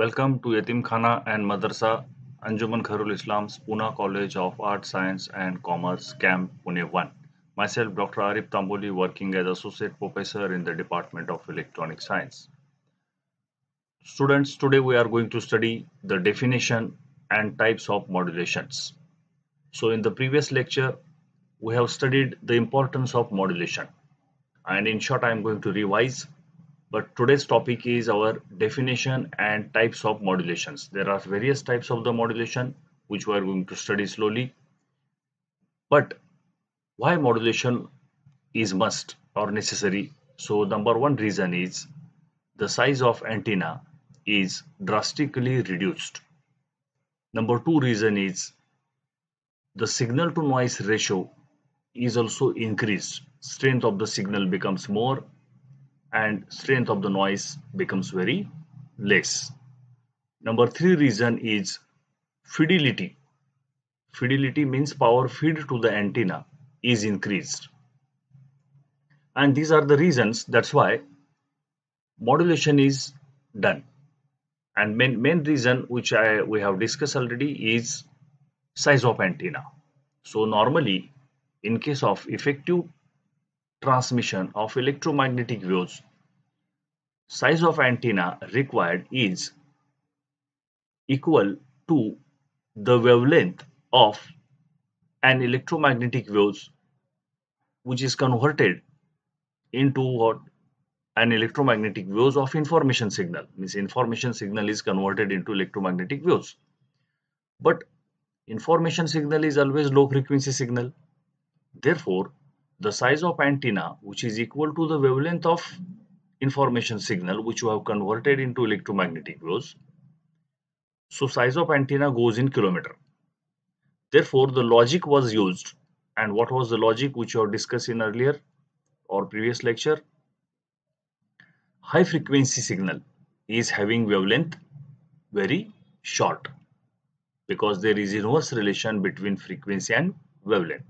Welcome to Khana and Madrasa Anjuman Kharul Islam's Pune College of Art, Science and Commerce Camp Pune 1. Myself Dr. Arif Tamboli working as Associate Professor in the Department of Electronic Science. Students, today we are going to study the definition and types of modulations. So in the previous lecture, we have studied the importance of modulation. And in short, I am going to revise but today's topic is our definition and types of modulations there are various types of the modulation which we are going to study slowly but why modulation is must or necessary so number one reason is the size of antenna is drastically reduced number two reason is the signal to noise ratio is also increased strength of the signal becomes more and strength of the noise becomes very less. Number three reason is fidelity. Fidelity means power feed to the antenna is increased. And these are the reasons that's why modulation is done. And main, main reason which I we have discussed already is size of antenna. So normally in case of effective transmission of electromagnetic waves. Size of antenna required is equal to the wavelength of an electromagnetic waves which is converted into what an electromagnetic waves of information signal means information signal is converted into electromagnetic waves but information signal is always low frequency signal therefore the size of antenna which is equal to the wavelength of information signal which you have converted into electromagnetic waves. So size of antenna goes in kilometer. Therefore the logic was used and what was the logic which you have discussed in earlier or previous lecture? High frequency signal is having wavelength very short because there is inverse relation between frequency and wavelength.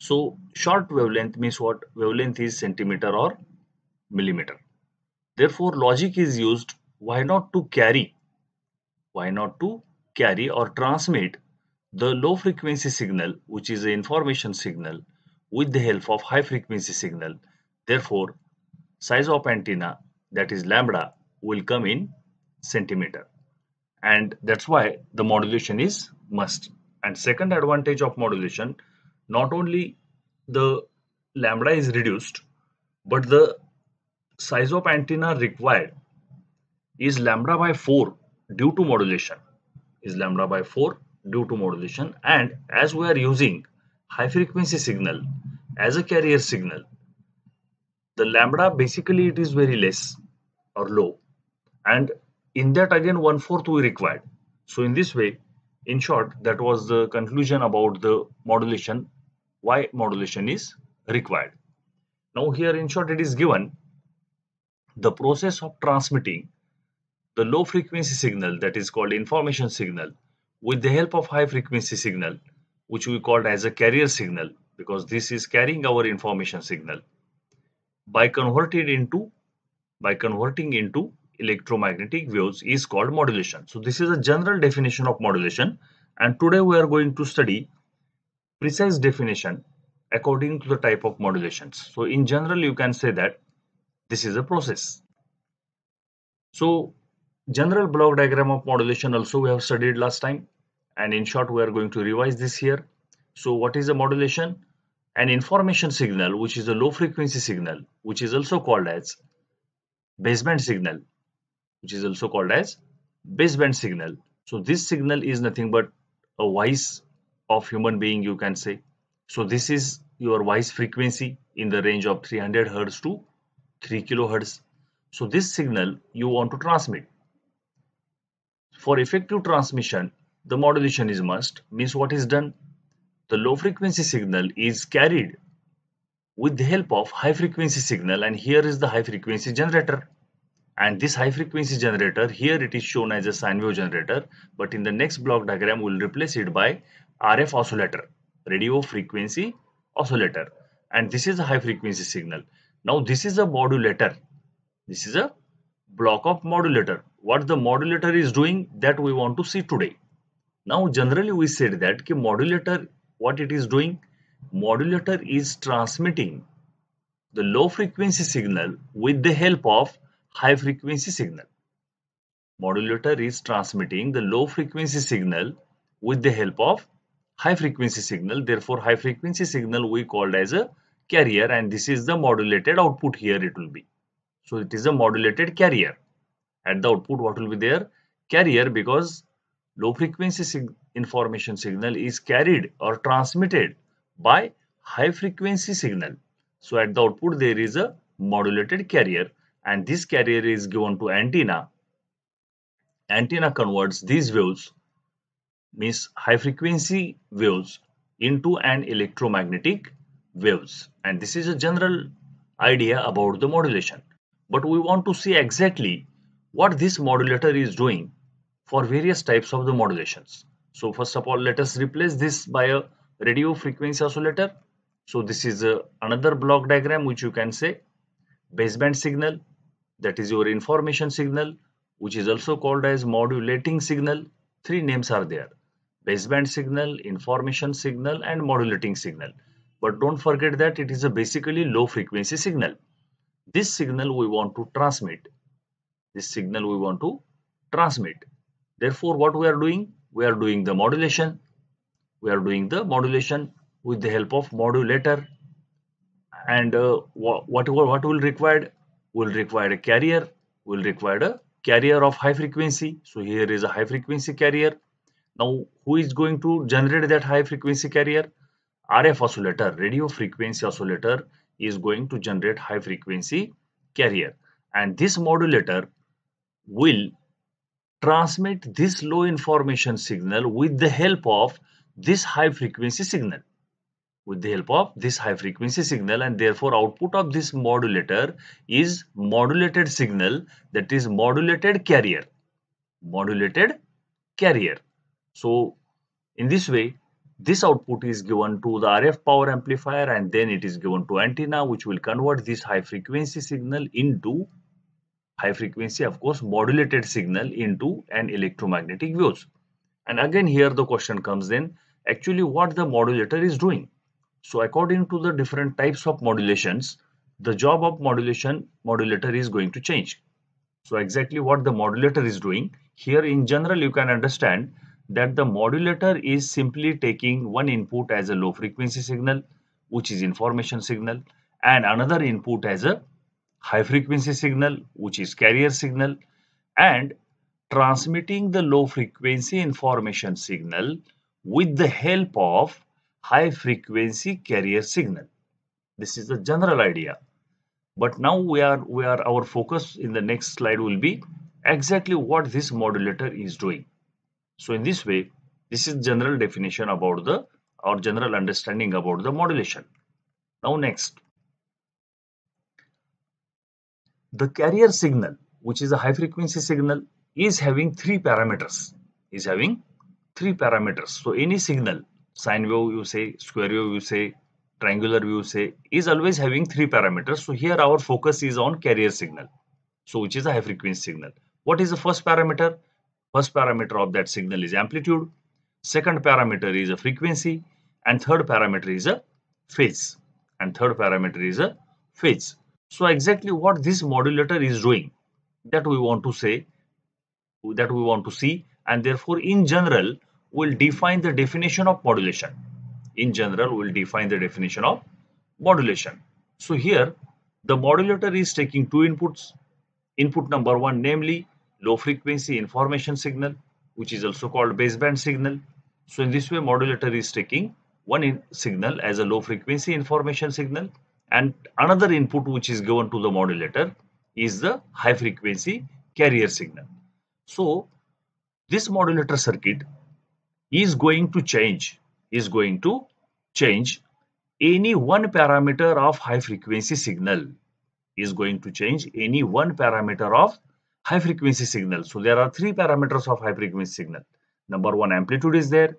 So short wavelength means what? Wavelength is centimeter or millimeter. Therefore logic is used why not to carry? Why not to carry or transmit the low frequency signal which is an information signal with the help of high frequency signal. Therefore size of antenna that is lambda will come in centimeter and that's why the modulation is must and second advantage of modulation not only the lambda is reduced but the size of antenna required is lambda by 4 due to modulation is lambda by 4 due to modulation and as we are using high frequency signal as a carrier signal the lambda basically it is very less or low and in that again one fourth we required so in this way in short that was the conclusion about the modulation why modulation is required. Now here in short it is given the process of transmitting the low frequency signal that is called information signal with the help of high frequency signal which we called as a carrier signal because this is carrying our information signal by converted into by converting into electromagnetic waves is called modulation. So this is a general definition of modulation and today we are going to study precise definition according to the type of modulations. So in general, you can say that this is a process. So general block diagram of modulation also we have studied last time and in short we are going to revise this here. So what is a modulation? An information signal which is a low frequency signal which is also called as baseband signal which is also called as baseband signal. So this signal is nothing but a voice of human being you can say so this is your voice frequency in the range of 300 hertz to 3 kilohertz so this signal you want to transmit for effective transmission the modulation is must means what is done the low frequency signal is carried with the help of high frequency signal and here is the high frequency generator and this high frequency generator here it is shown as a sine wave generator but in the next block diagram we'll replace it by RF oscillator, radio frequency oscillator. And this is a high frequency signal. Now this is a modulator. This is a block of modulator. What the modulator is doing that we want to see today. Now generally we said that ki modulator what it is doing? Modulator is transmitting the low frequency signal with the help of high frequency signal. Modulator is transmitting the low frequency signal with the help of high frequency signal. Therefore, high frequency signal we called as a carrier and this is the modulated output here it will be. So it is a modulated carrier. At the output what will be there? Carrier because low frequency sig information signal is carried or transmitted by high frequency signal. So at the output there is a modulated carrier and this carrier is given to antenna. Antenna converts these waves means high frequency waves into an electromagnetic waves and this is a general idea about the modulation but we want to see exactly what this modulator is doing for various types of the modulations so first of all let us replace this by a radio frequency oscillator so this is a, another block diagram which you can say baseband signal that is your information signal which is also called as modulating signal three names are there baseband signal, information signal and modulating signal. But don't forget that it is a basically low frequency signal. This signal we want to transmit. This signal we want to transmit. Therefore, what we are doing? We are doing the modulation. We are doing the modulation with the help of modulator. And uh, what, what, what will required? Will require a carrier. Will require a carrier of high frequency. So here is a high frequency carrier now, who is going to generate that high frequency carrier? RF oscillator, radio frequency oscillator is going to generate high frequency carrier. And this modulator will transmit this low information signal with the help of this high frequency signal with the help of this high frequency signal and therefore output of this modulator is modulated signal that is modulated carrier modulated carrier so in this way, this output is given to the RF power amplifier and then it is given to antenna which will convert this high frequency signal into high frequency of course modulated signal into an electromagnetic waves. And again here the question comes in actually what the modulator is doing. So according to the different types of modulations, the job of modulation modulator is going to change. So exactly what the modulator is doing here in general you can understand that the modulator is simply taking one input as a low frequency signal, which is information signal, and another input as a high frequency signal, which is carrier signal, and transmitting the low frequency information signal with the help of high frequency carrier signal. This is the general idea. But now we are, we are our focus in the next slide will be exactly what this modulator is doing. So in this way, this is general definition about the or general understanding about the modulation. Now next, the carrier signal, which is a high frequency signal, is having three parameters. Is having three parameters. So any signal, sine wave you say, square wave you say, triangular wave you say, is always having three parameters. So here our focus is on carrier signal. So which is a high frequency signal. What is the first parameter? First parameter of that signal is amplitude, second parameter is a frequency, and third parameter is a phase. And third parameter is a phase. So exactly what this modulator is doing that we want to say, that we want to see, and therefore in general, we'll define the definition of modulation. In general, we'll define the definition of modulation. So here, the modulator is taking two inputs. Input number one, namely low frequency information signal, which is also called baseband signal. So in this way, modulator is taking one signal as a low frequency information signal and another input which is given to the modulator is the high frequency carrier signal. So this modulator circuit is going to change, is going to change any one parameter of high frequency signal is going to change any one parameter of high frequency signal. So there are three parameters of high frequency signal. Number one, amplitude is there.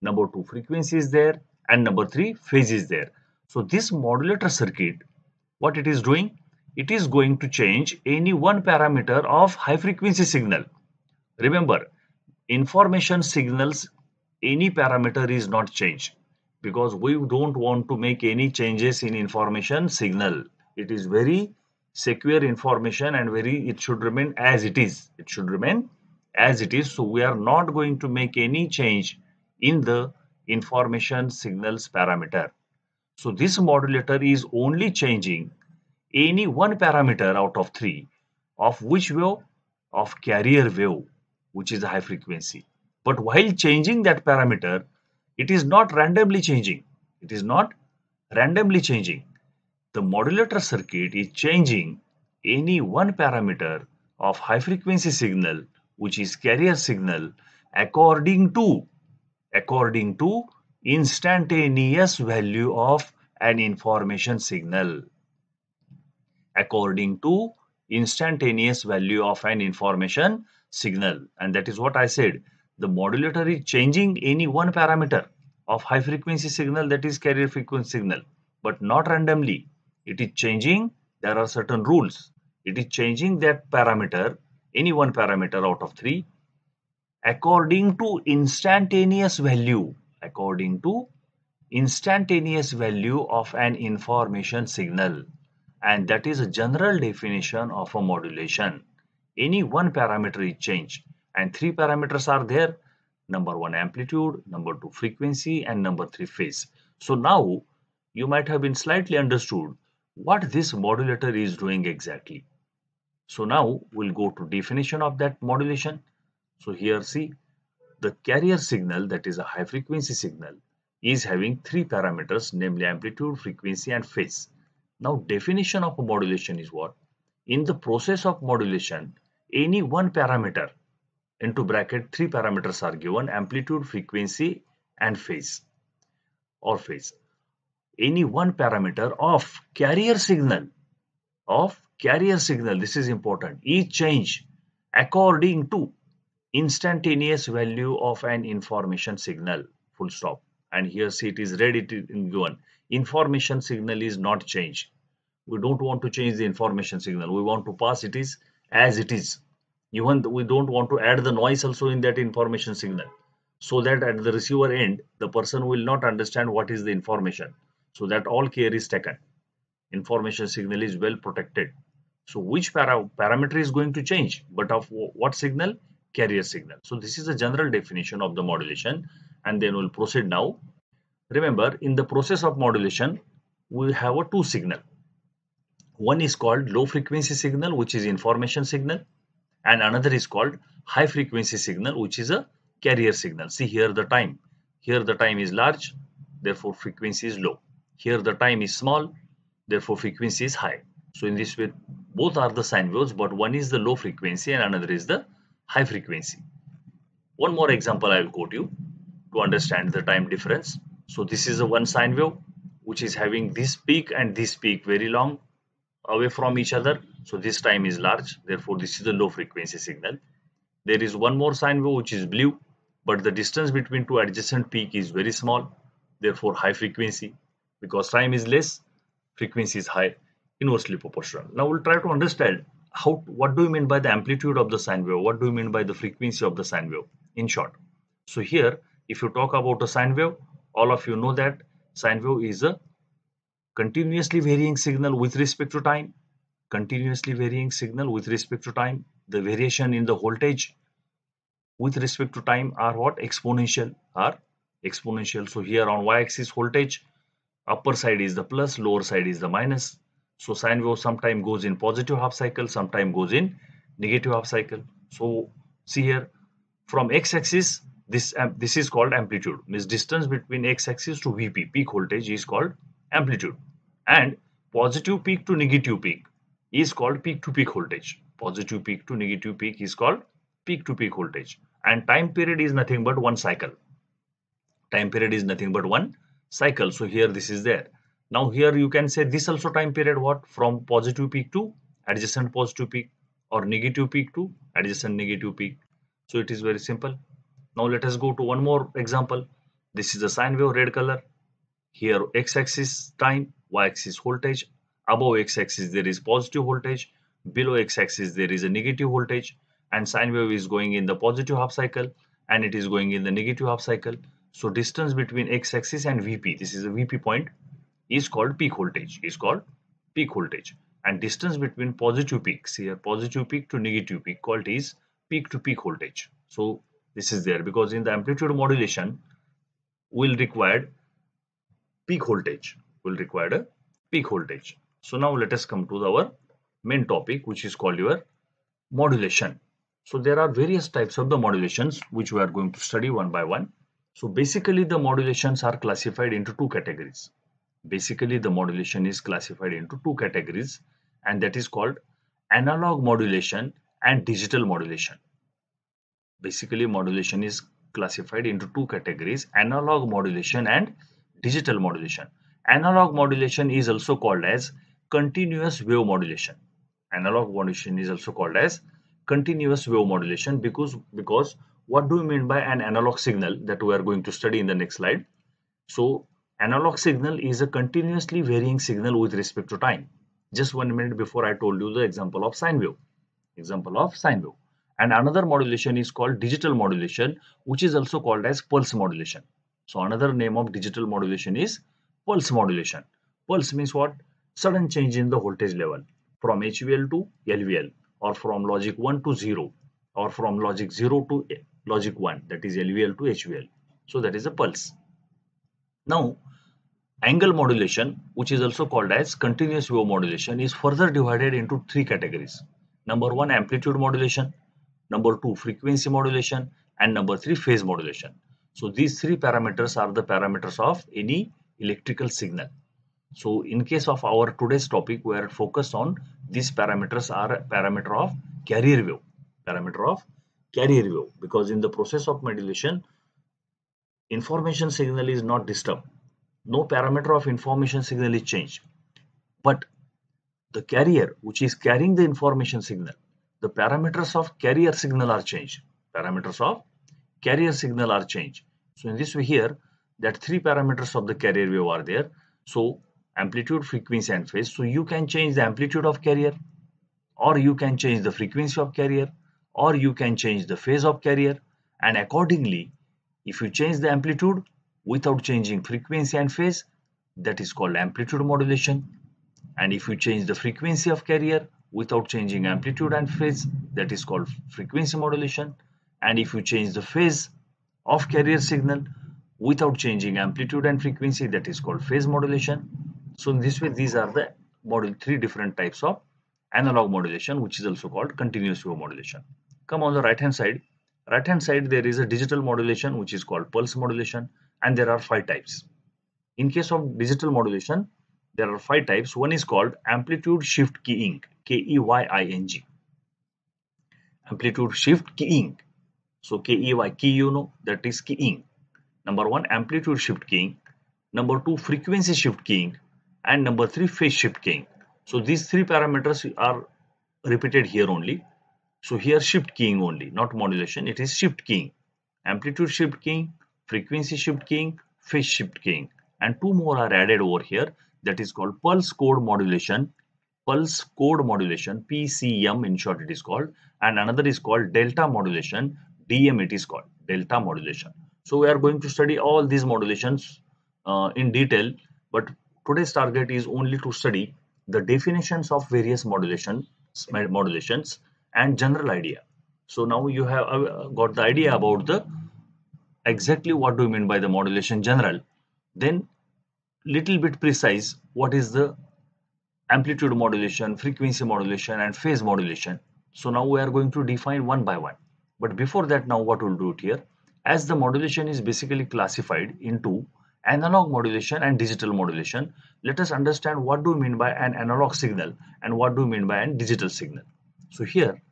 Number two, frequency is there. And number three, phase is there. So this modulator circuit, what it is doing? It is going to change any one parameter of high frequency signal. Remember, information signals, any parameter is not changed because we don't want to make any changes in information signal. It is very secure information and very it should remain as it is it should remain as it is so we are not going to make any change in the information signals parameter so this modulator is only changing any one parameter out of three of which wave of carrier wave which is a high frequency but while changing that parameter it is not randomly changing it is not randomly changing the modulator circuit is changing any one parameter of high frequency signal which is carrier signal according to according to instantaneous value of an information signal according to instantaneous value of an information signal and that is what I said the modulator is changing any one parameter of high frequency signal that is carrier frequency signal but not randomly it is changing, there are certain rules. It is changing that parameter, any one parameter out of three, according to instantaneous value, according to instantaneous value of an information signal. And that is a general definition of a modulation. Any one parameter is changed and three parameters are there number one amplitude, number two frequency, and number three phase. So now you might have been slightly understood what this modulator is doing exactly. So now we'll go to definition of that modulation. So here see the carrier signal that is a high frequency signal is having three parameters namely amplitude, frequency and phase. Now definition of modulation is what? In the process of modulation any one parameter into bracket three parameters are given amplitude, frequency and phase or phase any one parameter of carrier signal of carrier signal this is important each change according to instantaneous value of an information signal full stop and here see it is ready to in given information signal is not changed we don't want to change the information signal we want to pass it is as it is even we don't want to add the noise also in that information signal so that at the receiver end the person will not understand what is the information so that all care is taken. Information signal is well protected. So which para parameter is going to change, but of what signal? Carrier signal. So this is the general definition of the modulation and then we'll proceed now. Remember, in the process of modulation, we have a two signal. One is called low frequency signal, which is information signal, and another is called high frequency signal, which is a carrier signal. See here the time. Here the time is large, therefore frequency is low. Here the time is small, therefore frequency is high. So in this way, both are the sine waves, but one is the low frequency and another is the high frequency. One more example I will quote you to understand the time difference. So this is a one sine wave which is having this peak and this peak very long away from each other. So this time is large, therefore this is a low frequency signal. There is one more sine wave which is blue, but the distance between two adjacent peak is very small, therefore high frequency because time is less, frequency is high, inversely proportional. Now we'll try to understand how what do you mean by the amplitude of the sine wave? What do you mean by the frequency of the sine wave? In short, so here if you talk about a sine wave, all of you know that sine wave is a continuously varying signal with respect to time continuously varying signal with respect to time the variation in the voltage with respect to time are what exponential are exponential so here on y-axis voltage upper side is the plus lower side is the minus so sine wave sometime goes in positive half cycle sometime goes in negative half cycle so see here from x-axis this um, this is called amplitude means distance between x-axis to vp peak voltage is called amplitude and positive peak to negative peak is called peak to peak voltage positive peak to negative peak is called peak to peak voltage and time period is nothing but one cycle time period is nothing but one cycle. So here this is there. Now here you can say this also time period what from positive peak to adjacent positive peak or negative peak to adjacent negative peak. So it is very simple. Now let us go to one more example. This is the sine wave red color. Here x-axis time, y-axis voltage. Above x-axis there is positive voltage. Below x-axis there is a negative voltage. And sine wave is going in the positive half cycle and it is going in the negative half cycle. So distance between x-axis and VP, this is a VP point, is called peak voltage, is called peak voltage. And distance between positive peaks, here positive peak to negative peak called is peak to peak voltage. So this is there because in the amplitude modulation will require peak voltage, will require a peak voltage. So now let us come to our main topic which is called your modulation. So there are various types of the modulations which we are going to study one by one. So basically the modulations are classified into two categories. Basically the modulation is classified into two categories and that is called analog modulation and digital modulation. Basically modulation is classified into two categories analog modulation and digital modulation. Analog modulation is also called as continuous wave modulation. Analog modulation is also called as continuous wave modulation because because what do we mean by an analog signal that we are going to study in the next slide? So analog signal is a continuously varying signal with respect to time. Just one minute before I told you the example of sine wave, example of sine wave. And another modulation is called digital modulation, which is also called as pulse modulation. So another name of digital modulation is pulse modulation. Pulse means what? Sudden change in the voltage level from HVL to LVL or from logic 1 to 0 or from logic 0 to logic 1 that is LVL to HVL. So that is a pulse. Now angle modulation which is also called as continuous wave modulation is further divided into three categories. Number one amplitude modulation, number two frequency modulation and number three phase modulation. So these three parameters are the parameters of any electrical signal. So in case of our today's topic we are focused on these parameters are parameter of carrier wave, parameter of carrier wave because in the process of modulation information signal is not disturbed no parameter of information signal is changed but the carrier which is carrying the information signal the parameters of carrier signal are changed parameters of carrier signal are changed so in this way here that three parameters of the carrier wave are there so amplitude frequency and phase so you can change the amplitude of carrier or you can change the frequency of carrier or you can change the phase of carrier and accordingly if you change the amplitude without changing frequency and phase that is called amplitude modulation and if you change the frequency of carrier without changing amplitude and phase that is called frequency modulation and if you change the phase of carrier signal without changing amplitude and frequency that is called phase modulation so in this way these are the model three different types of analog modulation which is also called continuous wave modulation come on the right hand side right hand side there is a digital modulation which is called pulse modulation and there are five types in case of digital modulation there are five types one is called amplitude shift keying k-e-y-i-n-g amplitude shift keying so k-e-y key you know that is keying number one amplitude shift keying number two frequency shift keying and number three phase shift keying so these three parameters are repeated here only so here shift keying only, not modulation. It is shift keying. Amplitude shift keying, frequency shift keying, phase shift keying. And two more are added over here. That is called pulse code modulation, pulse code modulation, PCM in short it is called. And another is called delta modulation, DM it is called, delta modulation. So we are going to study all these modulations uh, in detail. But today's target is only to study the definitions of various modulation, modulations and general idea. So now you have uh, got the idea about the exactly what do you mean by the modulation general. Then little bit precise what is the amplitude modulation, frequency modulation and phase modulation. So now we are going to define one by one. But before that now what we'll do it here as the modulation is basically classified into analog modulation and digital modulation. Let us understand what do you mean by an analog signal and what do you mean by an digital signal. So here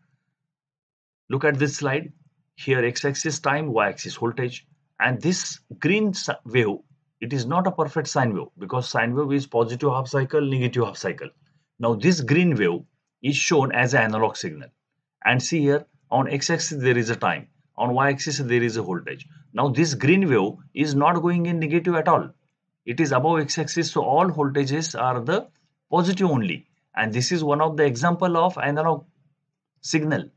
Look at this slide. Here x-axis time, y-axis voltage. And this green wave, it is not a perfect sine wave because sine wave is positive half cycle, negative half cycle. Now this green wave is shown as an analog signal. And see here, on x-axis there is a time. On y-axis there is a voltage. Now this green wave is not going in negative at all. It is above x-axis so all voltages are the positive only. And this is one of the example of analog signal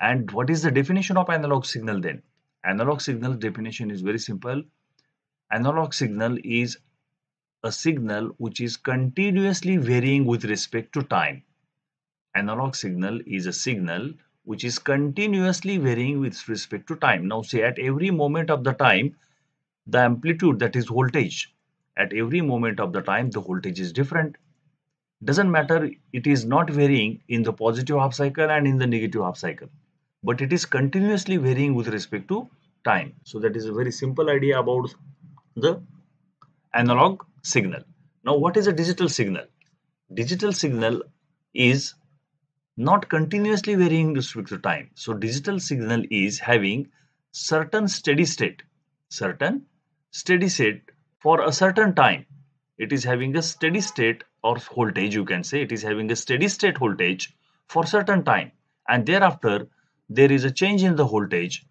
and what is the definition of analog signal then? Analog signal definition is very simple. Analog signal is a signal which is continuously varying with respect to time. Analog signal is a signal which is continuously varying with respect to time. Now say at every moment of the time, the amplitude that is voltage, at every moment of the time, the voltage is different. Doesn't matter, it is not varying in the positive half cycle and in the negative half cycle but it is continuously varying with respect to time. So that is a very simple idea about the analog signal. Now what is a digital signal? Digital signal is not continuously varying with respect to time. So digital signal is having certain steady state, certain steady state for a certain time. It is having a steady state or voltage you can say it is having a steady state voltage for certain time and thereafter there is a change in the voltage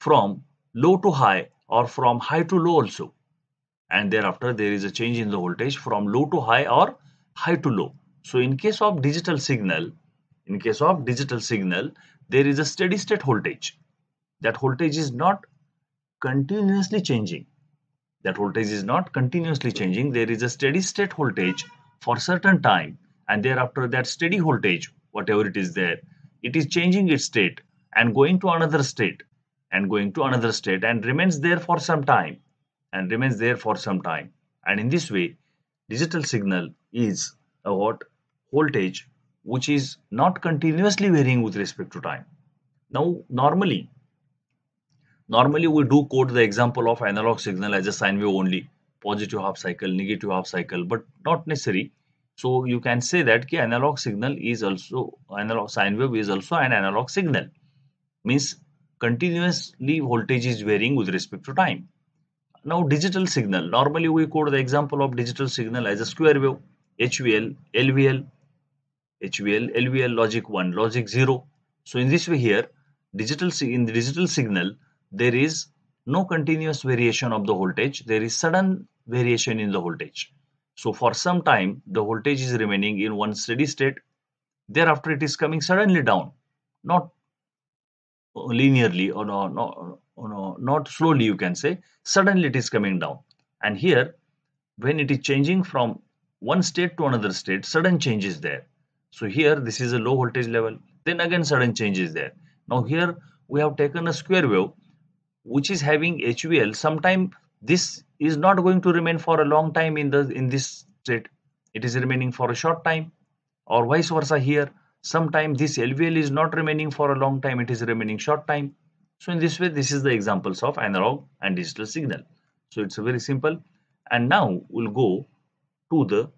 from low to high or from high to low also. And thereafter, there is a change in the voltage from low to high or high to low. So in case of digital signal, in case of digital signal, there is a steady state voltage. That voltage is not continuously changing. That voltage is not continuously changing. There is a steady state voltage for certain time and thereafter that steady voltage, whatever it is there, it is changing its state and going to another state and going to another state and remains there for some time and remains there for some time and in this way digital signal is a what voltage which is not continuously varying with respect to time now normally normally we do quote the example of analog signal as a sine wave only positive half cycle negative half cycle but not necessary so you can say that the analog signal is also analog sine wave is also an analog signal means continuously voltage is varying with respect to time. Now digital signal, normally we quote the example of digital signal as a square wave, HVL, LVL, HVL, LVL, logic 1, logic 0. So in this way here, digital in the digital signal, there is no continuous variation of the voltage, there is sudden variation in the voltage. So for some time, the voltage is remaining in one steady state. Thereafter, it is coming suddenly down, not linearly or no, no, no, not slowly you can say suddenly it is coming down and here when it is changing from one state to another state sudden change is there so here this is a low voltage level then again sudden change is there now here we have taken a square wave which is having HVL sometime this is not going to remain for a long time in the in this state it is remaining for a short time or vice versa here sometimes this LVL is not remaining for a long time, it is remaining short time. So in this way, this is the examples of analog and digital signal. So it's very simple. And now we'll go to the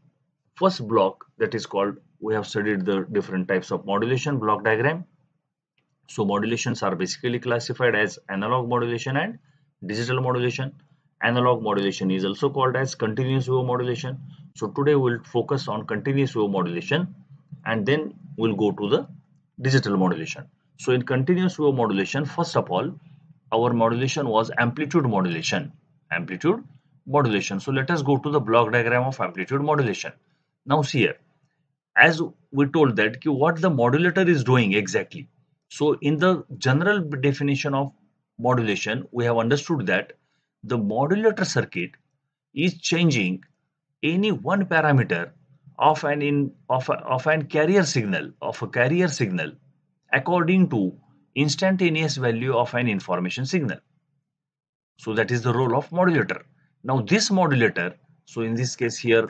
first block that is called, we have studied the different types of modulation block diagram. So modulations are basically classified as analog modulation and digital modulation. Analog modulation is also called as continuous wave modulation. So today we'll focus on continuous wave modulation and then we'll go to the digital modulation. So in continuous wave modulation, first of all, our modulation was amplitude modulation. Amplitude modulation. So let us go to the block diagram of amplitude modulation. Now see here, as we told that what the modulator is doing exactly. So in the general definition of modulation, we have understood that the modulator circuit is changing any one parameter of an in of a, of an carrier signal of a carrier signal according to instantaneous value of an information signal so that is the role of modulator now this modulator so in this case here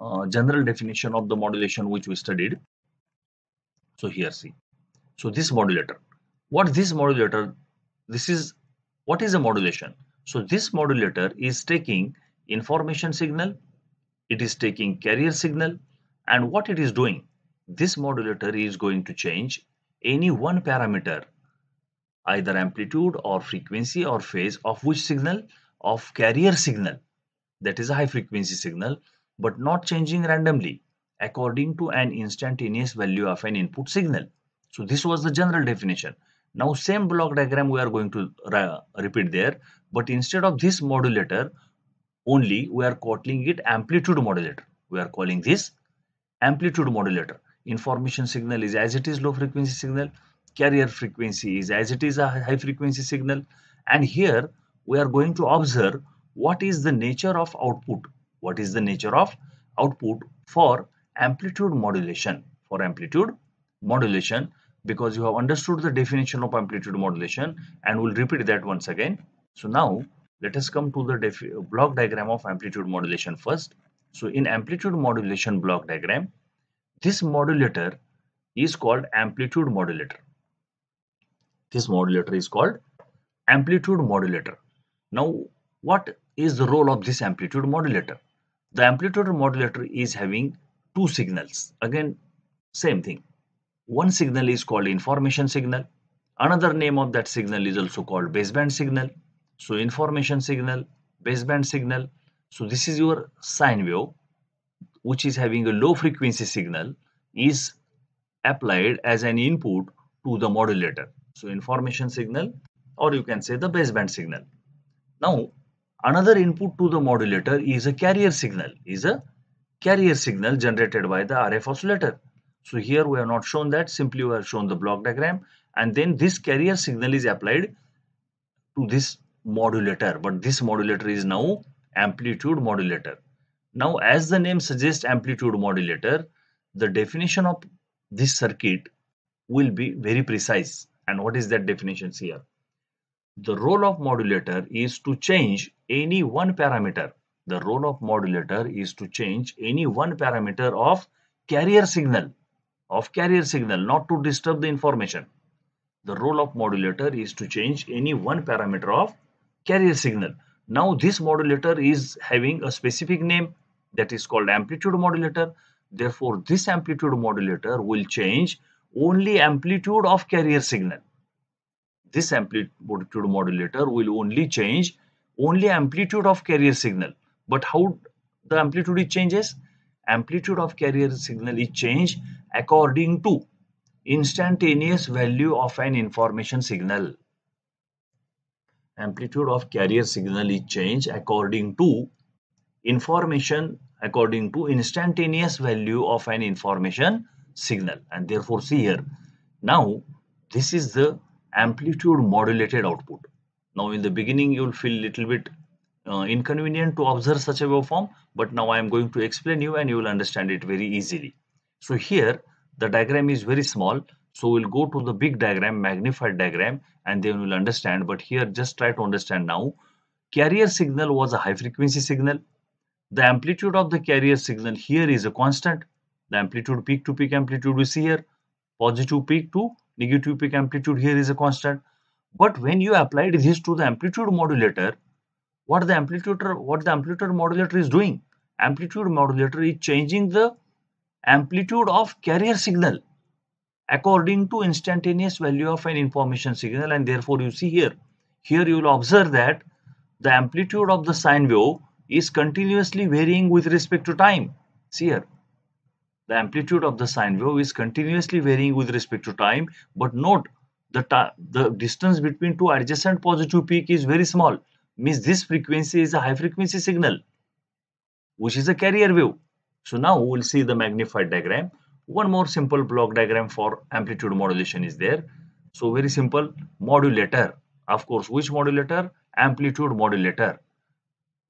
uh, general definition of the modulation which we studied so here see so this modulator what this modulator this is what is a modulation so this modulator is taking information signal it is taking carrier signal and what it is doing? This modulator is going to change any one parameter, either amplitude or frequency or phase of which signal? Of carrier signal. That is a high frequency signal, but not changing randomly according to an instantaneous value of an input signal. So this was the general definition. Now same block diagram we are going to repeat there, but instead of this modulator only, we are calling it amplitude modulator. We are calling this amplitude modulator information signal is as it is low frequency signal carrier frequency is as it is a high frequency signal and here we are going to observe what is the nature of output what is the nature of output for amplitude modulation for amplitude modulation because you have understood the definition of amplitude modulation and we'll repeat that once again so now let us come to the block diagram of amplitude modulation first so in amplitude modulation block diagram, this modulator is called amplitude modulator. This modulator is called amplitude modulator. Now, what is the role of this amplitude modulator? The amplitude modulator is having two signals. Again, same thing. One signal is called information signal. Another name of that signal is also called baseband signal. So information signal, baseband signal so this is your sine wave which is having a low frequency signal is applied as an input to the modulator. So information signal or you can say the baseband signal. Now another input to the modulator is a carrier signal is a carrier signal generated by the RF oscillator. So here we have not shown that simply we have shown the block diagram and then this carrier signal is applied to this modulator but this modulator is now amplitude modulator. Now, as the name suggests amplitude modulator, the definition of this circuit will be very precise. And what is that definition here? The role of modulator is to change any one parameter. The role of modulator is to change any one parameter of carrier signal, of carrier signal, not to disturb the information. The role of modulator is to change any one parameter of carrier signal. Now this modulator is having a specific name that is called amplitude modulator. Therefore, this amplitude modulator will change only amplitude of carrier signal. This amplitude modulator will only change only amplitude of carrier signal. But how the amplitude changes? Amplitude of carrier signal is changed according to instantaneous value of an information signal amplitude of carrier signal is changed according to information according to instantaneous value of an information signal and therefore see here now this is the amplitude modulated output now in the beginning you will feel little bit uh, inconvenient to observe such a waveform but now I am going to explain you and you will understand it very easily so here the diagram is very small so we'll go to the big diagram magnified diagram and then you will understand. But here just try to understand now. Carrier signal was a high frequency signal. The amplitude of the carrier signal here is a constant. The amplitude peak to peak amplitude we see here. Positive peak to negative peak amplitude here is a constant. But when you applied this to the amplitude modulator, what the amplitude what the amplitude modulator is doing? Amplitude modulator is changing the amplitude of carrier signal according to instantaneous value of an information signal and therefore you see here here you will observe that the amplitude of the sine wave is continuously varying with respect to time see here the amplitude of the sine wave is continuously varying with respect to time but note the the distance between two adjacent positive peak is very small means this frequency is a high frequency signal which is a carrier wave so now we will see the magnified diagram one more simple block diagram for amplitude modulation is there so very simple modulator of course which modulator amplitude modulator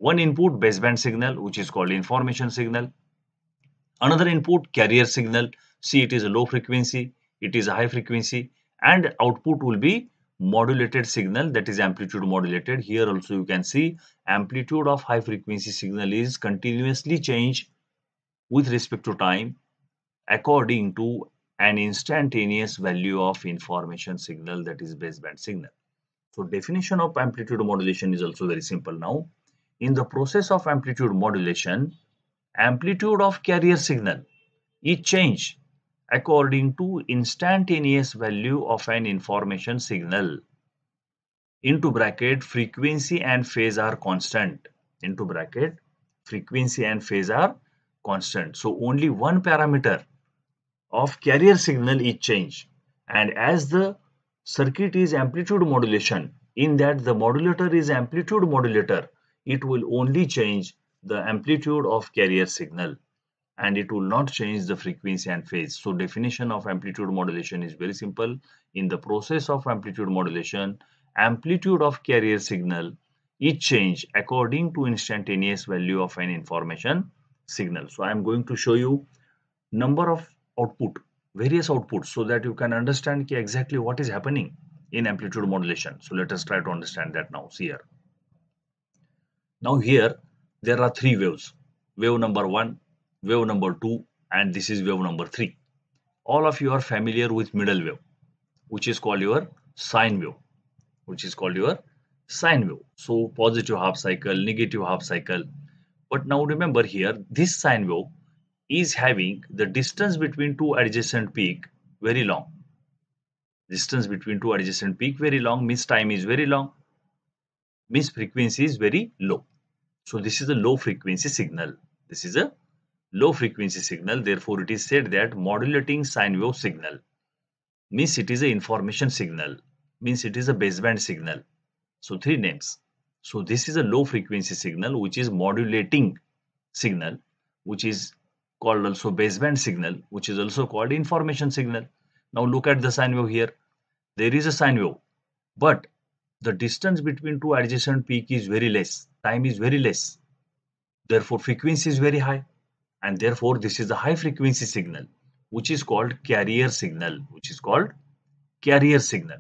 one input baseband signal which is called information signal another input carrier signal see it is a low frequency it is a high frequency and output will be modulated signal that is amplitude modulated here also you can see amplitude of high frequency signal is continuously changed with respect to time according to an instantaneous value of information signal that is baseband signal. So definition of amplitude modulation is also very simple now. In the process of amplitude modulation, amplitude of carrier signal is changed according to instantaneous value of an information signal into bracket frequency and phase are constant into bracket frequency and phase are constant so only one parameter of carrier signal is changed and as the circuit is amplitude modulation in that the modulator is amplitude modulator it will only change the amplitude of carrier signal and it will not change the frequency and phase so definition of amplitude modulation is very simple in the process of amplitude modulation amplitude of carrier signal is change according to instantaneous value of an information signal so i am going to show you number of output various outputs so that you can understand exactly what is happening in amplitude modulation so let us try to understand that now see here now here there are three waves wave number one wave number two and this is wave number three all of you are familiar with middle wave which is called your sine wave which is called your sine wave so positive half cycle negative half cycle but now remember here this sine wave is having the distance between two adjacent peak very long. Distance between two adjacent peak very long means time is very long means frequency is very low. So this is a low frequency signal. This is a low frequency signal. Therefore, it is said that modulating sine wave signal means it is a information signal means it is a baseband signal. So three names. So this is a low frequency signal which is modulating signal which is called also baseband signal, which is also called information signal. Now look at the sine wave here. There is a sine wave, but the distance between two adjacent peak is very less. Time is very less. Therefore, frequency is very high. And therefore, this is the high frequency signal, which is called carrier signal, which is called carrier signal.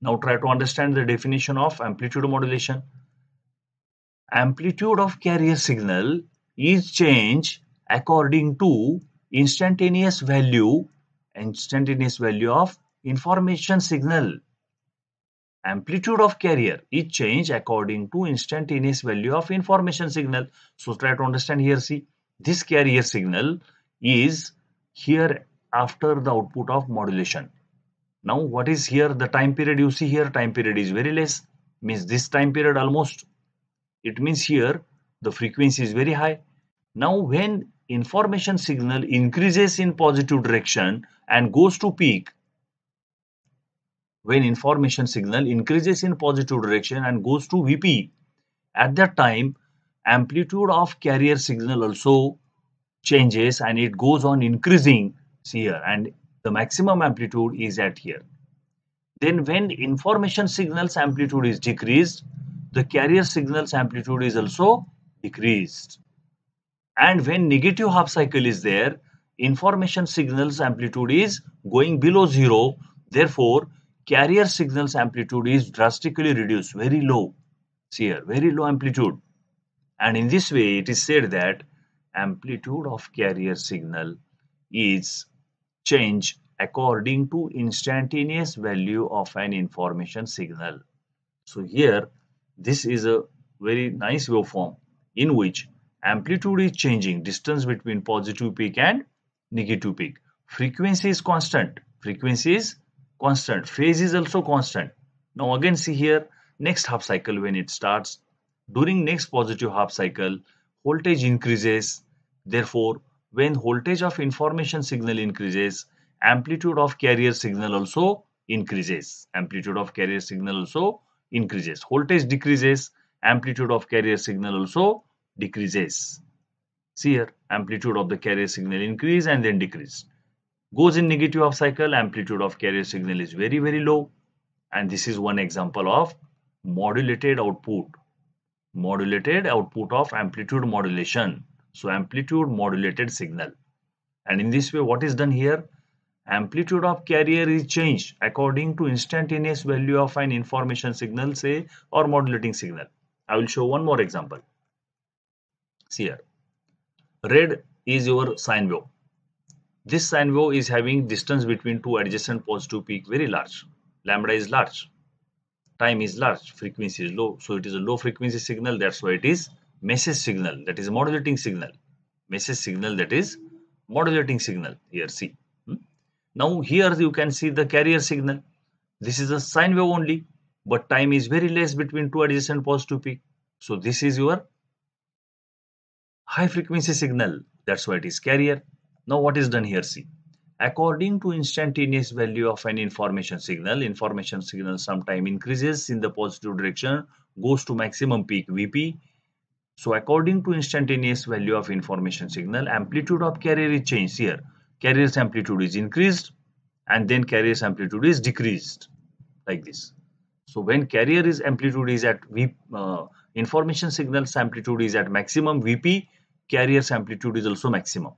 Now try to understand the definition of amplitude modulation. Amplitude of carrier signal is change according to instantaneous value instantaneous value of information signal amplitude of carrier It change according to instantaneous value of information signal so try to understand here see this carrier signal is here after the output of modulation now what is here the time period you see here time period is very less means this time period almost it means here the frequency is very high now when information signal increases in positive direction and goes to peak when information signal increases in positive direction and goes to VP. At that time, amplitude of carrier signal also changes and it goes on increasing here and the maximum amplitude is at here. Then when information signals amplitude is decreased, the carrier signals amplitude is also decreased. And when negative half cycle is there, information signals amplitude is going below zero. Therefore, carrier signals amplitude is drastically reduced, very low. See here, very low amplitude. And in this way, it is said that amplitude of carrier signal is changed according to instantaneous value of an information signal. So here, this is a very nice waveform in which Amplitude is changing, distance between positive peak and negative peak. Frequency is constant, frequency is constant. Phase is also constant. Now again see here, next half cycle when it starts, during next positive half cycle, voltage increases. Therefore, when voltage of information signal increases, amplitude of carrier signal also increases. Amplitude of carrier signal also increases. Voltage decreases, amplitude of carrier signal also decreases. See here, amplitude of the carrier signal increase and then decrease. Goes in negative half cycle, amplitude of carrier signal is very, very low. And this is one example of modulated output. Modulated output of amplitude modulation. So amplitude modulated signal. And in this way, what is done here? amplitude of carrier is changed according to instantaneous value of an information signal say or modulating signal. I will show one more example. See here. Red is your sine wave. This sine wave is having distance between two adjacent points to peak very large. Lambda is large. Time is large. Frequency is low. So it is a low frequency signal. That's why it is message signal. That is modulating signal. Message signal that is modulating signal. Here see. Hmm? Now here you can see the carrier signal. This is a sine wave only. But time is very less between two adjacent poles to peak. So this is your high frequency signal. That's why it is carrier. Now what is done here? See, according to instantaneous value of an information signal, information signal sometime increases in the positive direction, goes to maximum peak Vp. So according to instantaneous value of information signal, amplitude of carrier is changed here. Carrier's amplitude is increased and then carrier's amplitude is decreased like this. So when carrier is amplitude is at V, uh, information signal's amplitude is at maximum Vp, carrier's amplitude is also maximum.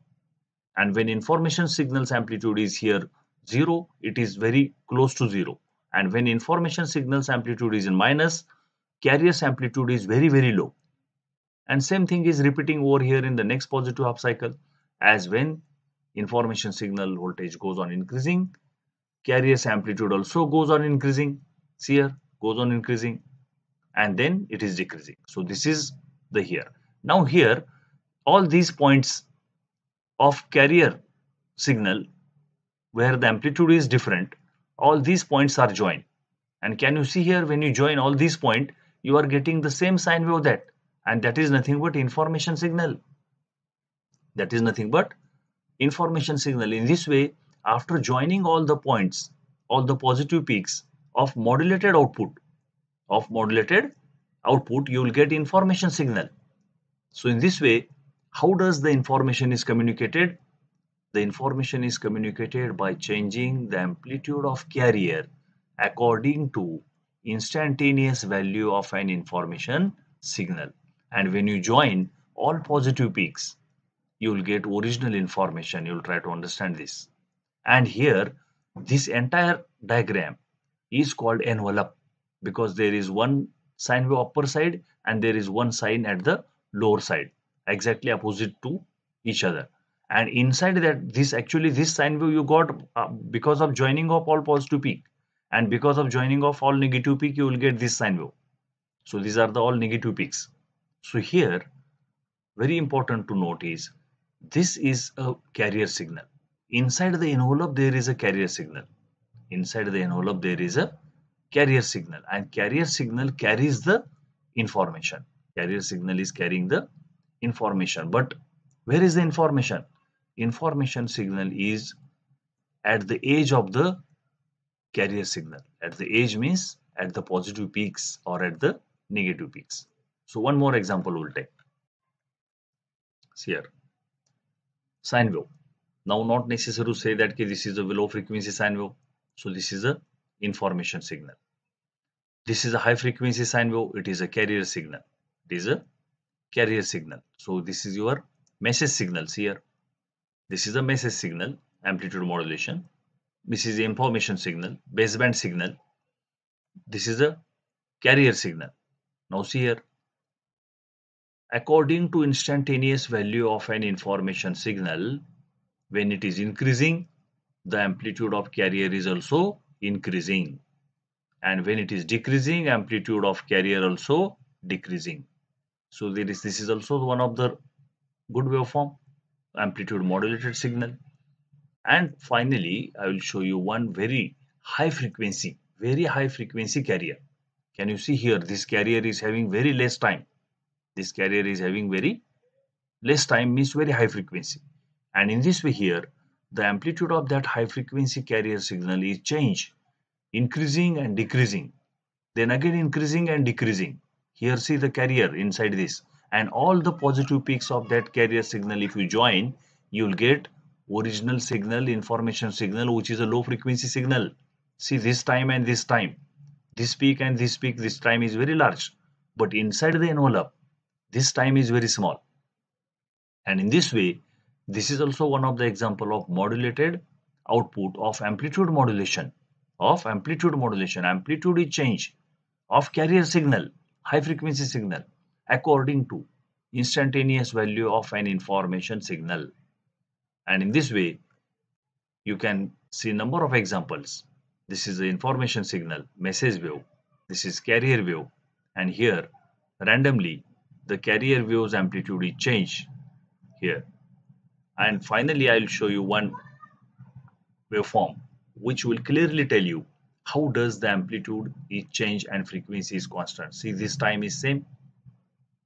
And when information signal's amplitude is here 0, it is very close to 0. And when information signal's amplitude is in minus, carrier's amplitude is very, very low. And same thing is repeating over here in the next positive half cycle as when information signal voltage goes on increasing, carrier's amplitude also goes on increasing, see here, goes on increasing and then it is decreasing. So this is the here. Now here all these points of carrier signal where the amplitude is different all these points are joined and can you see here when you join all these point you are getting the same sine wave that and that is nothing but information signal that is nothing but information signal in this way after joining all the points all the positive peaks of modulated output of modulated output you will get information signal so in this way how does the information is communicated? The information is communicated by changing the amplitude of carrier according to instantaneous value of an information signal. And when you join all positive peaks, you will get original information. You will try to understand this. And here, this entire diagram is called envelope because there is one sine wave upper side and there is one sine at the lower side exactly opposite to each other and inside that this actually this sine wave you got uh, because of joining of all positive peak and because of joining of all negative peak you will get this sine wave so these are the all negative peaks so here very important to note is this is a carrier signal inside the envelope there is a carrier signal inside the envelope there is a carrier signal and carrier signal carries the information carrier signal is carrying the information but where is the information information signal is at the edge of the carrier signal at the edge means at the positive peaks or at the negative peaks so one more example we'll take See here sine wave now not necessary to say that okay, this is a low frequency sine wave so this is a information signal this is a high frequency sine wave it is a carrier signal it is a carrier signal. So this is your message signals here. This is a message signal, amplitude modulation. This is the information signal, baseband signal. This is a carrier signal. Now see here. According to instantaneous value of an information signal, when it is increasing, the amplitude of carrier is also increasing. And when it is decreasing, amplitude of carrier also decreasing. So there is this is also one of the good waveform amplitude modulated signal. And finally, I will show you one very high frequency, very high frequency carrier. Can you see here? This carrier is having very less time. This carrier is having very less time means very high frequency. And in this way here, the amplitude of that high frequency carrier signal is changed, increasing and decreasing, then again increasing and decreasing here see the carrier inside this and all the positive peaks of that carrier signal if you join you'll get original signal information signal which is a low frequency signal see this time and this time this peak and this peak this time is very large but inside the envelope this time is very small and in this way this is also one of the example of modulated output of amplitude modulation of amplitude modulation amplitude is change of carrier signal high frequency signal according to instantaneous value of an information signal. And in this way, you can see number of examples. This is the information signal, message wave. This is carrier wave. And here, randomly, the carrier wave's amplitude is changed here. And finally, I will show you one waveform which will clearly tell you how does the amplitude is change and frequency is constant see this time is same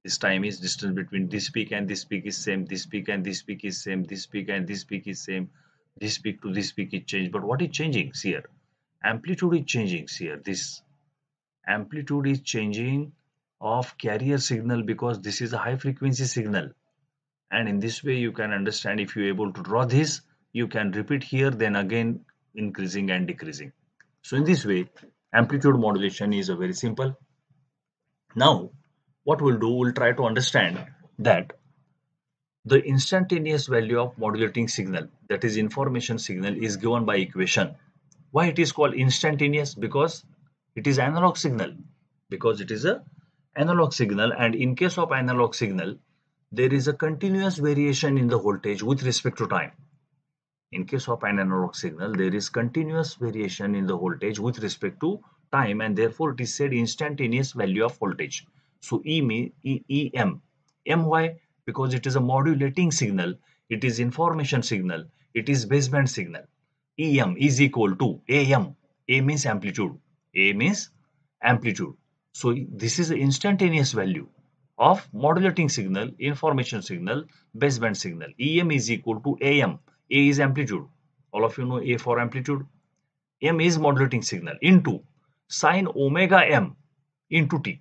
this time is distance between this peak and this peak is same this peak and this peak is same this peak and this peak is same this peak to this peak is changed but what is changing here amplitude is changing here this amplitude is changing of carrier signal because this is a high frequency signal and in this way you can understand if you're able to draw this you can repeat here then again increasing and decreasing so in this way, amplitude modulation is a very simple. Now, what we'll do, we'll try to understand that the instantaneous value of modulating signal, that is information signal, is given by equation. Why it is called instantaneous? Because it is analog signal. Because it is a analog signal and in case of analog signal, there is a continuous variation in the voltage with respect to time in case of an analog signal, there is continuous variation in the voltage with respect to time and therefore it is said instantaneous value of voltage. So EM, e, EM, MY because it is a modulating signal, it is information signal, it is baseband signal. EM is equal to AM, A means amplitude, A means amplitude. So this is the instantaneous value of modulating signal, information signal, baseband signal. EM is equal to AM a is amplitude. All of you know A for amplitude. M is modulating signal into sine omega M into T.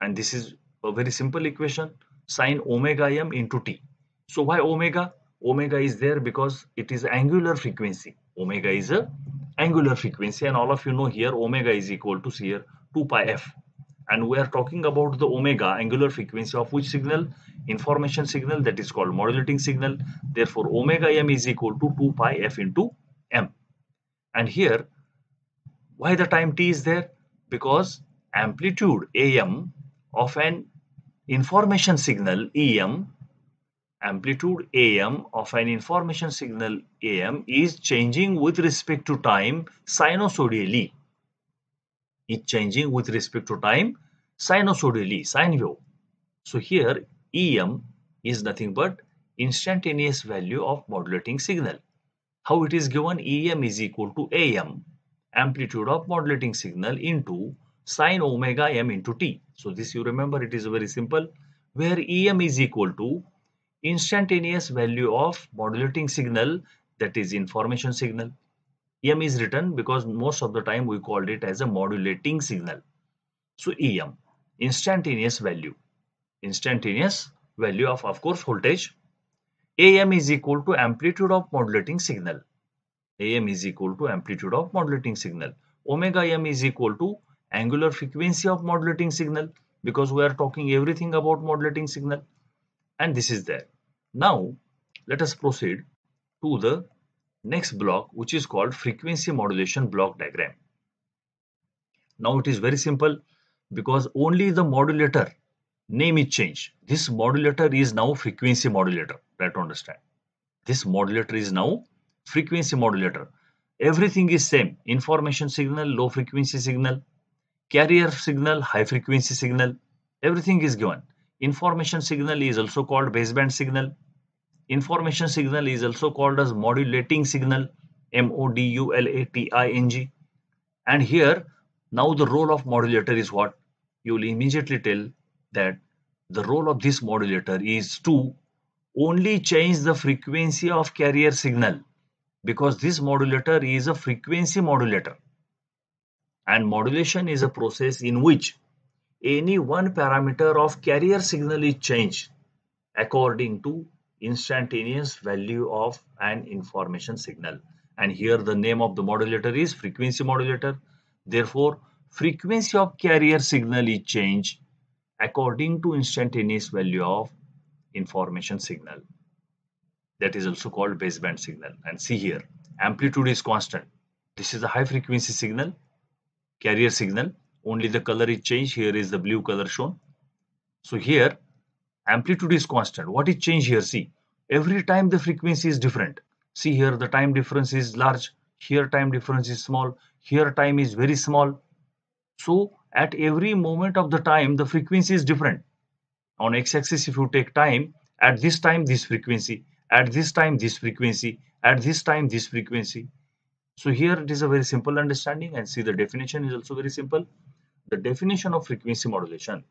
And this is a very simple equation sine omega M into T. So why omega? Omega is there because it is angular frequency. Omega is a angular frequency and all of you know here omega is equal to here 2 pi f and we are talking about the omega angular frequency of which signal information signal that is called modulating signal therefore omega m is equal to 2 pi f into m and here why the time t is there because amplitude am of an information signal em amplitude am of an information signal am is changing with respect to time sinusoidally is changing with respect to time sinusoidally, sine wave. So here EM is nothing but instantaneous value of modulating signal. How it is given EM is equal to AM, amplitude of modulating signal into sine omega m into t. So this you remember it is very simple where EM is equal to instantaneous value of modulating signal that is information signal EM is written because most of the time we called it as a modulating signal. So EM, instantaneous value, instantaneous value of of course voltage. AM is equal to amplitude of modulating signal. AM is equal to amplitude of modulating signal. Omega M is equal to angular frequency of modulating signal because we are talking everything about modulating signal and this is there. Now let us proceed to the next block which is called frequency modulation block diagram. Now it is very simple because only the modulator name is changed. This modulator is now frequency modulator. Right to understand. This modulator is now frequency modulator. Everything is same. Information signal, low frequency signal, carrier signal, high frequency signal. Everything is given. Information signal is also called baseband signal Information signal is also called as modulating signal M-O-D-U-L-A-T-I-N-G and here now the role of modulator is what? You will immediately tell that the role of this modulator is to only change the frequency of carrier signal because this modulator is a frequency modulator and modulation is a process in which any one parameter of carrier signal is changed according to instantaneous value of an information signal and here the name of the modulator is frequency modulator therefore frequency of carrier signal is changed according to instantaneous value of information signal that is also called baseband signal and see here amplitude is constant this is a high frequency signal carrier signal only the color is changed here is the blue color shown so here amplitude is constant. What is change here? See, every time the frequency is different. See here, the time difference is large. Here, time difference is small. Here, time is very small. So, at every moment of the time, the frequency is different. On x-axis, if you take time, at this time, this frequency. At this time, this frequency. At this time, this frequency. So here it is a very simple understanding and see the definition is also very simple. The definition of frequency modulation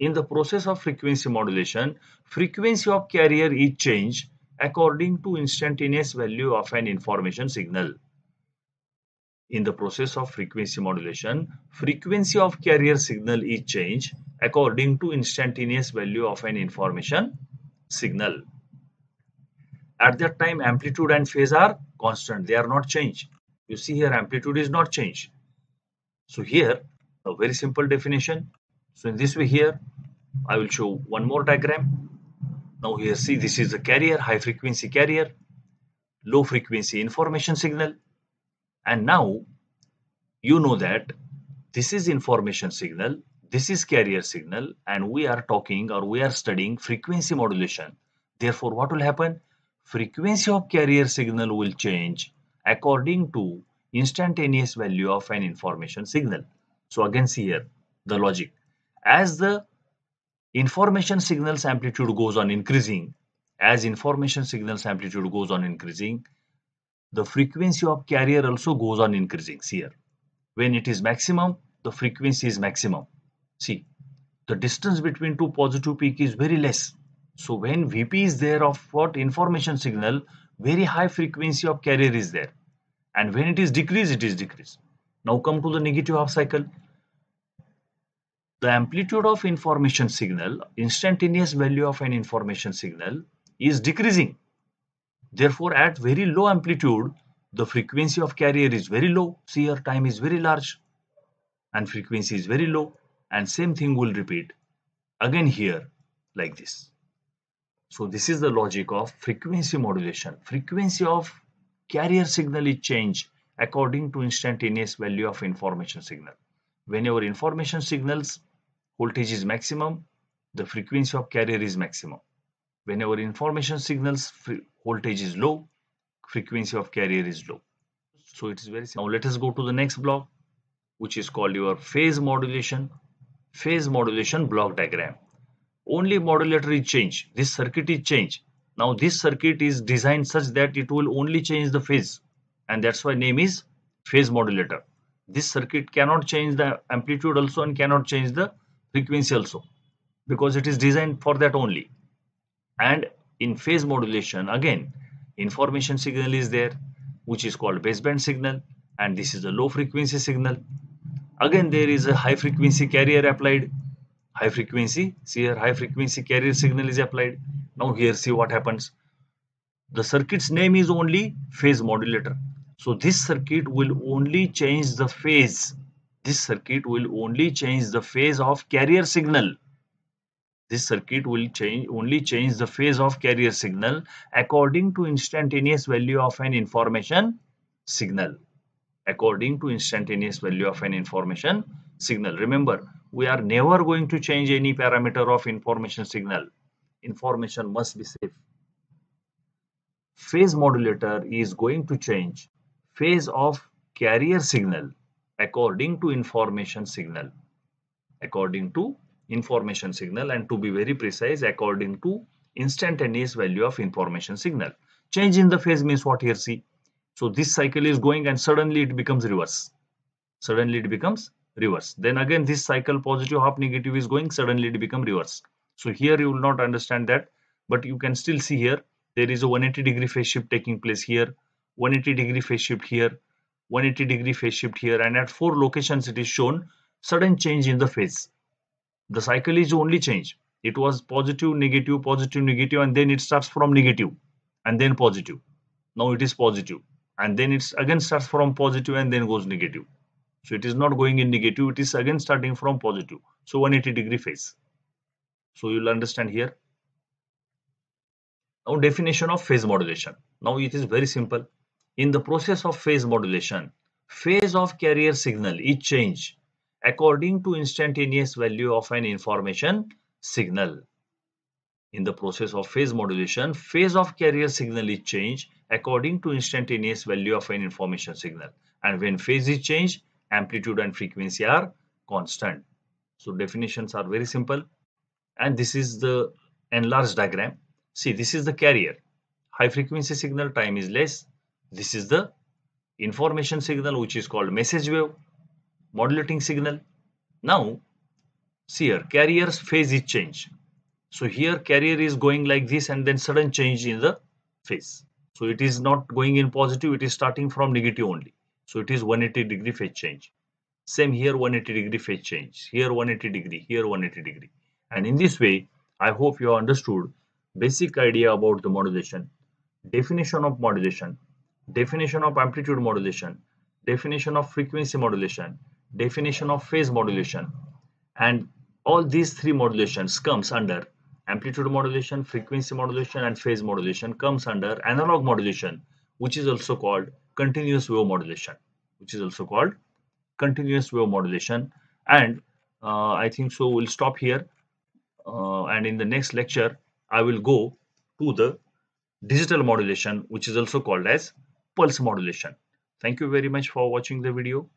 in the process of frequency modulation, frequency of carrier is changed according to instantaneous value of an information signal. In the process of frequency modulation, frequency of carrier signal is changed according to instantaneous value of an information signal. At that time, amplitude and phase are constant. They are not changed. You see here, amplitude is not changed. So here, a very simple definition. So in this way here, I will show one more diagram. Now here see this is a carrier, high frequency carrier, low frequency information signal. And now you know that this is information signal, this is carrier signal and we are talking or we are studying frequency modulation. Therefore what will happen? Frequency of carrier signal will change according to instantaneous value of an information signal. So again see here the logic as the information signals amplitude goes on increasing, as information signals amplitude goes on increasing, the frequency of carrier also goes on increasing here. When it is maximum, the frequency is maximum. See, the distance between two positive peak is very less. So when Vp is there of what information signal, very high frequency of carrier is there. And when it is decreased, it is decreased. Now come to the negative half cycle. The amplitude of information signal, instantaneous value of an information signal is decreasing. Therefore, at very low amplitude, the frequency of carrier is very low. See here, time is very large and frequency is very low. And same thing will repeat again here like this. So this is the logic of frequency modulation. Frequency of carrier signal is changed according to instantaneous value of information signal. Whenever information signals voltage is maximum, the frequency of carrier is maximum. Whenever information signals voltage is low, frequency of carrier is low. So it is very simple. Now let us go to the next block which is called your phase modulation, phase modulation block diagram. Only modulator is changed. This circuit is changed. Now this circuit is designed such that it will only change the phase and that's why name is phase modulator. This circuit cannot change the amplitude also and cannot change the frequency also because it is designed for that only and in phase modulation again information signal is there which is called baseband signal and this is a low frequency signal again there is a high frequency carrier applied high frequency see here high frequency carrier signal is applied now here see what happens the circuit's name is only phase modulator so this circuit will only change the phase this circuit will only change the phase of carrier signal this circuit will change only change the phase of carrier signal according to instantaneous value of an information signal according to instantaneous value of an information signal remember we are never going to change any parameter of information signal information must be safe phase modulator is going to change phase of carrier signal according to information signal according to information signal and to be very precise according to instantaneous value of information signal change in the phase means what here see so this cycle is going and suddenly it becomes reverse suddenly it becomes reverse then again this cycle positive half negative is going suddenly it become reverse so here you will not understand that but you can still see here there is a 180 degree phase shift taking place here 180 degree phase shift here 180 degree phase shift here and at four locations it is shown sudden change in the phase. The cycle is only change. It was positive, negative, positive, negative and then it starts from negative and then positive. Now it is positive and then it's again starts from positive and then goes negative. So it is not going in negative, it is again starting from positive. So 180 degree phase. So you'll understand here. Now definition of phase modulation. Now it is very simple in the process of phase modulation, phase of carrier signal is changed according to instantaneous value of an information signal. In the process of phase modulation, phase of carrier signal is changed according to instantaneous value of an information signal. And when phase is changed, amplitude and frequency are constant. So definitions are very simple. And this is the enlarged diagram. See, this is the carrier. High frequency signal time is less. This is the information signal which is called message wave modulating signal. Now see here carrier's phase is changed. So here carrier is going like this and then sudden change in the phase. So it is not going in positive, it is starting from negative only. So it is 180 degree phase change. Same here 180 degree phase change, here 180 degree, here 180 degree. And in this way, I hope you understood basic idea about the modulation, definition of modulation, definition of amplitude modulation, definition of frequency modulation, definition of phase modulation and all these three modulations comes under amplitude modulation, frequency modulation and phase modulation comes under analog modulation which is also called continuous wave modulation which is also called continuous wave modulation and uh, I think so we'll stop here uh, and in the next lecture I will go to the digital modulation which is also called as pulse modulation. Thank you very much for watching the video.